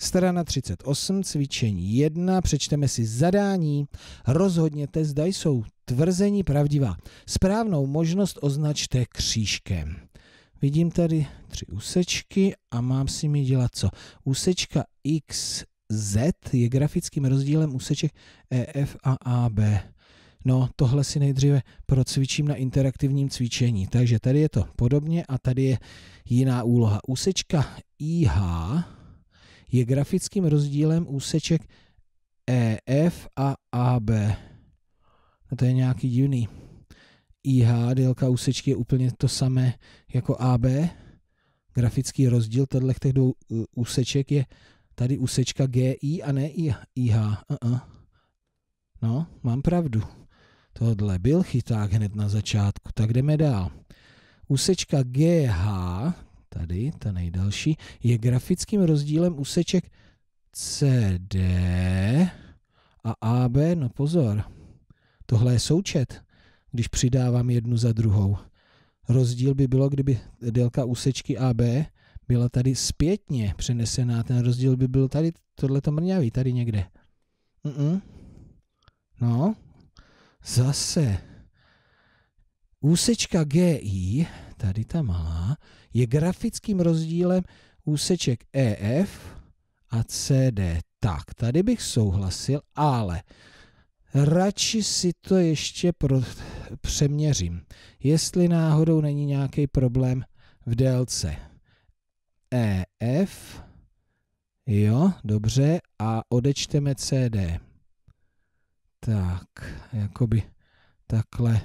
Strana 38, cvičení 1, přečteme si zadání. Rozhodněte, zda jsou tvrzení pravdivá. Správnou možnost označte křížkem. Vidím tady tři úsečky a mám si mi dělat co? Úsečka X, Z je grafickým rozdílem úseček EF a AB. No, tohle si nejdříve procvičím na interaktivním cvičení. Takže tady je to podobně a tady je jiná úloha. Úsečka IH je grafickým rozdílem úseček EF a AB. No to je nějaký divný. IH, délka úsečky je úplně to samé jako AB. Grafický rozdíl těchto dvou e, úseček je tady úsečka GI a ne IH. Uh-uh. No, mám pravdu. Tohle byl chyták hned na začátku, tak jdeme dál. Úsečka GH, tady, ta nejdelší, je grafickým rozdílem úseček CD a AB. No pozor, tohle je součet, když přidávám jednu za druhou. Rozdíl by bylo, kdyby délka úsečky AB byla tady zpětně přenesená. Ten rozdíl by byl tady, tohle to mrňavý, tady někde. Mm-mm. No, zase. Úsečka GI, tady ta malá, je grafickým rozdílem úseček EF a CD. Tak, tady bych souhlasil, ale radši si to ještě pro, přeměřím. Jestli náhodou není nějaký problém v délce. EF, jo, dobře, a odečteme CD. Tak, jakoby takhle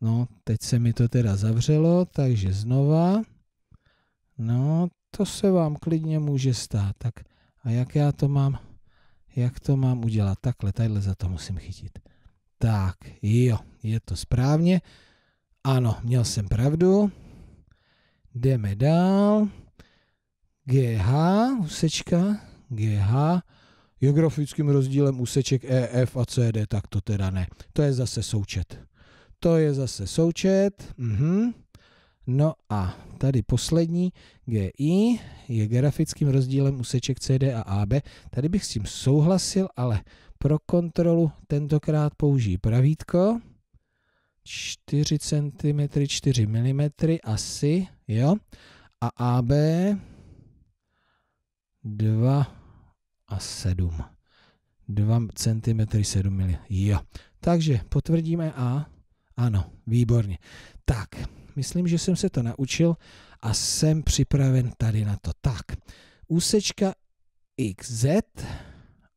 No, teď se mi to teda zavřelo, takže znova. No, to se vám klidně může stát. Tak a jak já to mám, jak to mám udělat? Takhle, tadyhle za to musím chytit. Tak, jo, je to správně. Ano, měl jsem pravdu. Jdeme dál. GH, úsečka, GH, geografickým rozdílem úseček EF a CD, tak to teda ne. To je zase součet to je zase součet. Mhm. No a tady poslední GI je grafickým rozdílem úseček CD a AB. Tady bych s tím souhlasil, ale pro kontrolu tentokrát použijí pravítko. 4 cm, 4 mm asi, jo. A AB 2 a 7. 2 cm, 7 mm, jo. Takže potvrdíme A. Ano, výborně. Tak, myslím, že jsem se to naučil a jsem připraven tady na to. Tak, úsečka XZ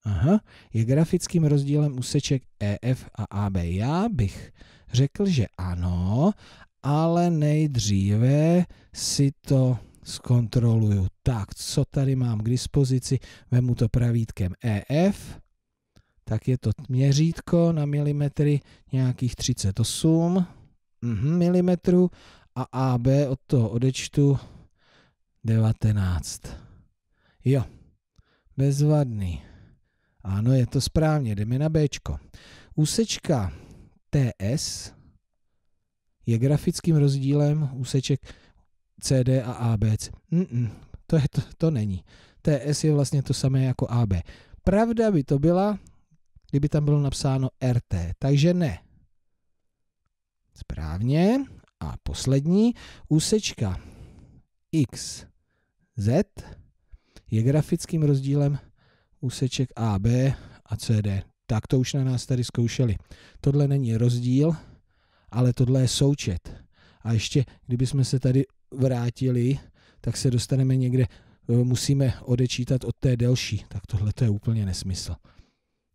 aha, je grafickým rozdílem úseček EF a AB. Já bych řekl, že ano, ale nejdříve si to zkontroluju. Tak, co tady mám k dispozici? Vemu to pravítkem EF tak je to měřítko na milimetry nějakých 38 mm a AB od toho odečtu 19. Jo, bezvadný. Ano, je to správně, jdeme na B. Úsečka TS je grafickým rozdílem úseček CD a ABC. Mm-mm, to, je, to, to není. TS je vlastně to samé jako AB. Pravda by to byla, kdyby tam bylo napsáno RT. Takže ne. Správně. A poslední úsečka X, Z je grafickým rozdílem úseček AB a CD. Tak to už na nás tady zkoušeli. Tohle není rozdíl, ale tohle je součet. A ještě, kdybychom se tady vrátili, tak se dostaneme někde, e, musíme odečítat od té delší. Tak tohle to je úplně nesmysl.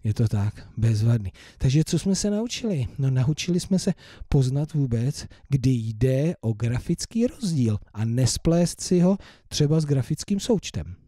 Je to tak, bezvadný. Takže co jsme se naučili? No naučili jsme se poznat vůbec, kdy jde o grafický rozdíl a nesplést si ho třeba s grafickým součtem.